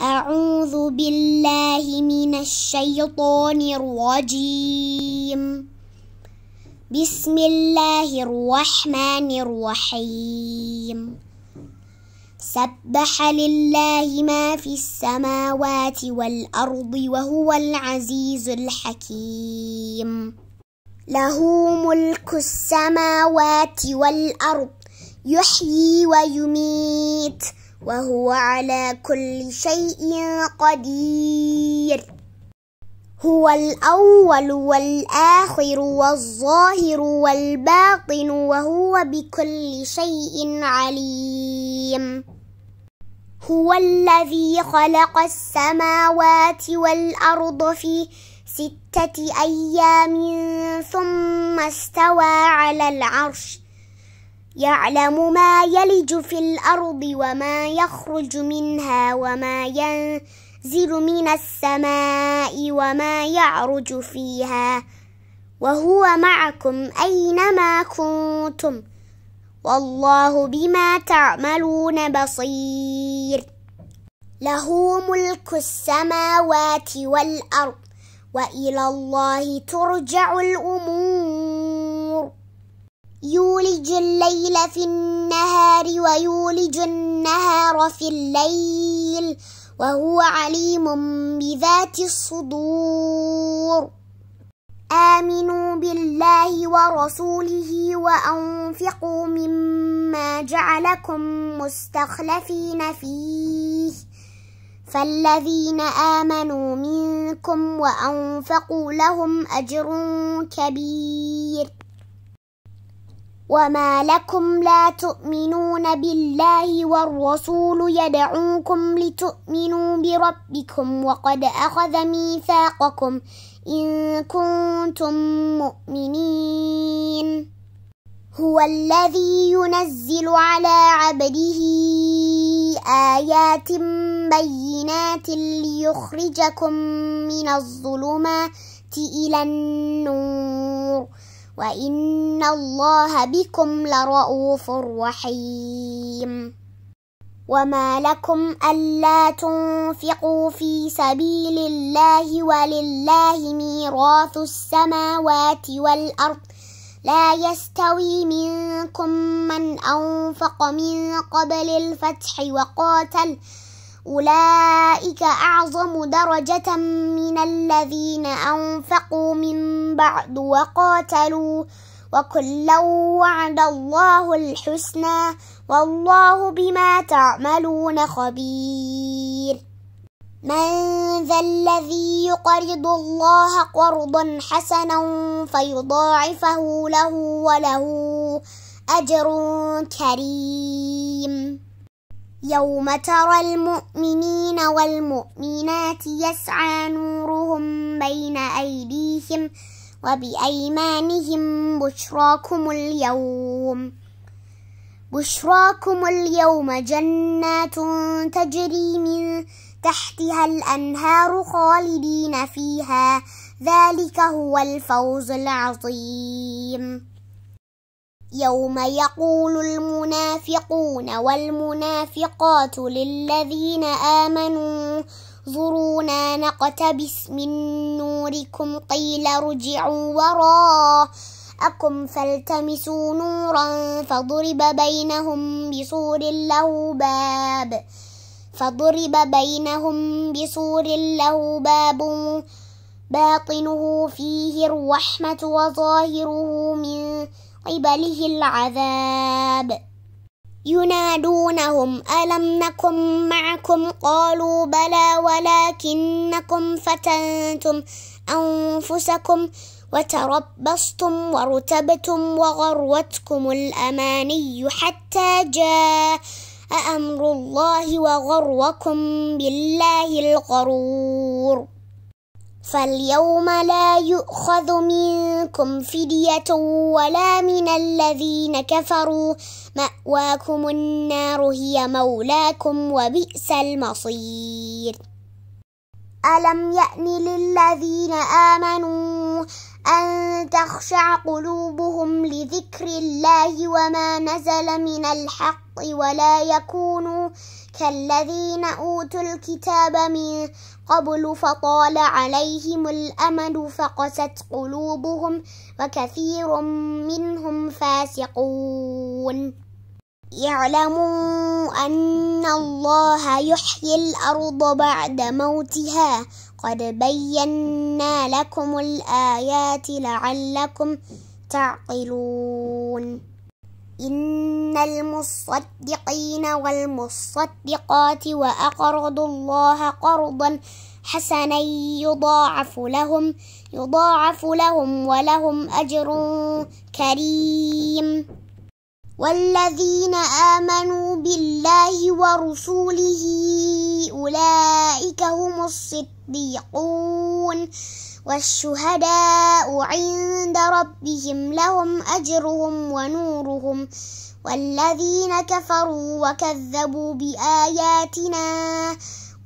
أعوذ بالله من الشيطان الرجيم بسم الله الرحمن الرحيم سبح لله ما في السماوات والأرض وهو العزيز الحكيم له ملك السماوات والأرض يحيي ويميت وهو على كل شيء قدير هو الأول والآخر والظاهر والباطن وهو بكل شيء عليم هو الذي خلق السماوات والأرض في ستة أيام ثم استوى على العرش يعلم ما يلج في الأرض وما يخرج منها وما ينزل من السماء وما يعرج فيها وهو معكم أينما كنتم والله بما تعملون بصير له ملك السماوات والأرض وإلى الله ترجع الأمور يولج الليل في النهار ويولج النهار في الليل وهو عليم بذات الصدور آمنوا بالله ورسوله وأنفقوا مما جعلكم مستخلفين فيه فالذين آمنوا منكم وأنفقوا لهم أجر كبير وما لكم لا تؤمنون بالله والرسول يدعوكم لتؤمنوا بربكم وقد أخذ ميثاقكم إن كنتم مؤمنين هو الذي ينزل على عبده آيات بينات ليخرجكم من الظلمات إلى النور وإن الله بكم لرؤوف رحيم وما لكم ألا تنفقوا في سبيل الله ولله ميراث السماوات والأرض لا يستوي منكم من أنفق من قبل الفتح وقاتل أولئك أعظم درجة من الذين أنفقوا من بعد وقاتلوا وكلا وعد الله الحسنى والله بما تعملون خبير من ذا الذي يقرض الله قرضا حسنا فيضاعفه له وله أجر كريم يوم ترى المؤمنين والمؤمنات يسعى نورهم بين أيديهم وبأيمانهم بشراكم اليوم بشراكم اليوم جنات تجري من تحتها الأنهار خالدين فيها ذلك هو الفوز العظيم يوم يقول المنافقون والمنافقات للذين آمنوا انظرونا نقتبس من نوركم قيل ارجعوا وراءكم فالتمسوا نورا فضرب بينهم بسور له باب فضرب بينهم بسور له باب باطنه فيه الرحمة وظاهره من قبله العذاب ينادونهم ألم نكن معكم قالوا بلى ولكنكم فتنتم أنفسكم وتربصتم ورتبتم وغروتكم الأماني حتى جاء أمر الله وغروكم بالله الغرور فاليوم لا يؤخذ منكم فدية ولا من الذين كفروا مأواكم النار هي مولاكم وبئس المصير ألم يأن للذين آمنوا أن تخشع قلوبهم لذكر الله وما نزل من الحق ولا يكونوا كالذين أوتوا الكتاب من قبل فطال عليهم الأمد فقست قلوبهم وكثير منهم فاسقون يعلموا أن الله يحيي الأرض بعد موتها قد بينا لكم الآيات لعلكم تعقلون إن المصدقين والمصدقات وأقرضوا الله قرضا حسنا يضاعف لهم يضاعف لهم ولهم أجر كريم والذين آمنوا بالله ورسوله أولئك هم الصديقون والشهداء عند ربهم لهم أجرهم ونورهم والذين كفروا وكذبوا بآياتنا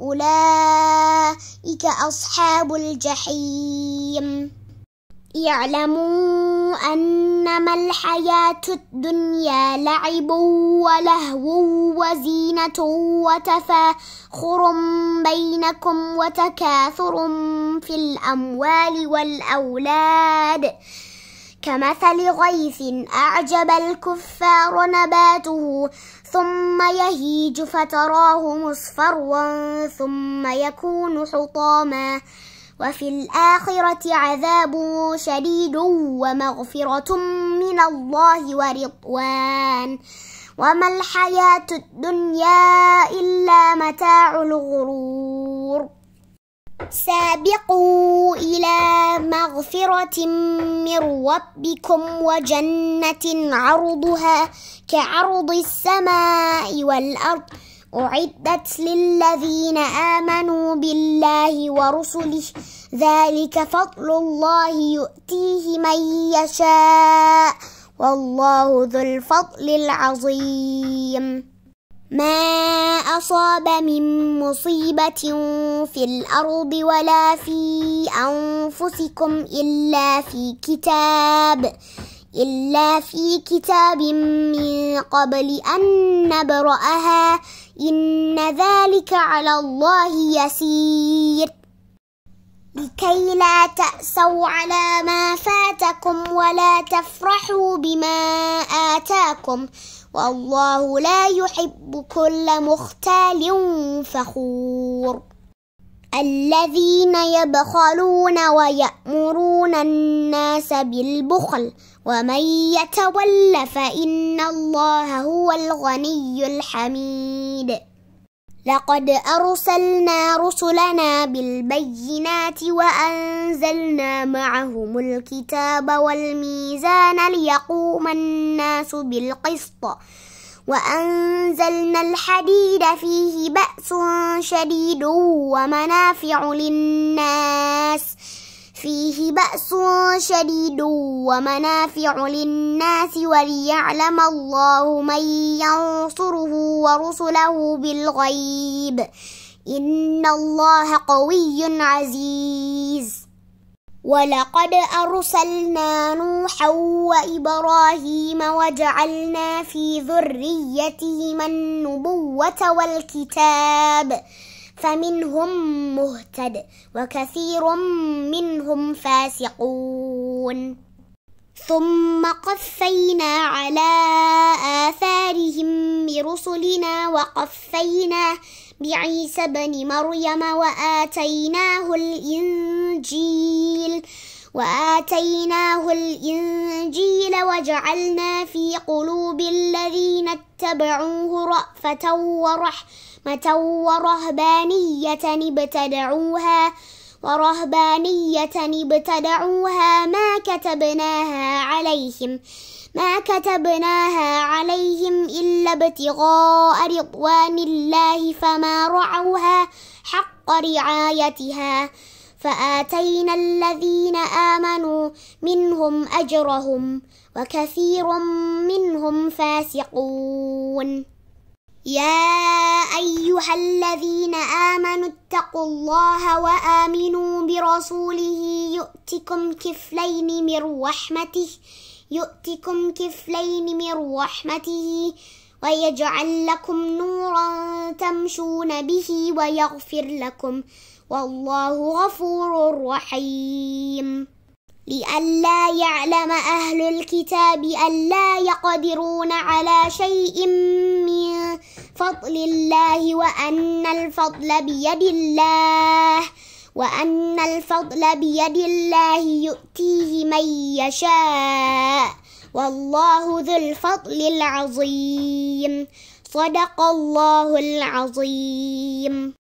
أولئك أصحاب الجحيم اعلموا أنما الحياة الدنيا لعب ولهو وزينة وتفاخر بينكم وتكاثر في الأموال والأولاد كمثل غيث أعجب الكفار نباته ثم يهيج فتراه مصفرا ثم يكون حطاما وفي الآخرة عذاب شديد ومغفرة من الله ورضوان وما الحياة الدنيا إلا متاع الغرور سابقوا إلى مغفرة من ربكم وجنة عرضها كعرض السماء والأرض أعدت للذين آمنوا بالله ورسله ذلك فضل الله يؤتيه من يشاء والله ذو الفضل العظيم ما أصاب من مصيبة في الأرض ولا في أنفسكم إلا في كتاب إلا في كتاب من قبل أن نبرأها إن ذلك على الله يسير لكي لا تأسوا على ما فاتكم ولا تفرحوا بما آتاكم والله لا يحب كل مختال فخور الذين يبخلون ويأمرون الناس بالبخل ومن يتول فإن الله هو الغني الحميد لقد أرسلنا رسلنا بالبينات وأنزلنا معهم الكتاب والميزان ليقوم الناس بالقسط وأنزلنا الحديد فيه بأس شديد ومنافع للناس فيه بأس شديد ومنافع للناس وليعلم الله من ينصره ورسله بالغيب إن الله قوي عزيز ولقد أرسلنا نوحا وإبراهيم وجعلنا في ذريتهما النبوة والكتاب فمنهم مهتد وكثير منهم فاسقون ثم قفينا على آثارهم برسلنا وقفينا بعيسى بن مريم وآتيناه الإنجيل وآتيناه الإنجيل وجعلنا في قلوب الذين اتبعوه رأفة ورحمة ورهبانية ابتدعوها ورهبانية ابتدعوها ما كتبناها عليهم ما كتبناها عليهم إلا ابتغاء رضوان الله فما رعوها حق رعايتها فآتينا الذين آمنوا منهم أجرهم وكثير منهم فاسقون يا أيها الذين آمنوا اتقوا الله وآمنوا برسوله يؤتكم كفلين من رحمته يؤتكم كفلين من رحمته ويجعل لكم نورا تمشون به ويغفر لكم والله غفور رحيم لئلا يعلم أهل الكتاب ألا يقدرون على شيء من فضل الله وأن الفضل بيد الله وأن الفضل بيد الله يؤتيه من يشاء والله ذو الفضل العظيم صدق الله العظيم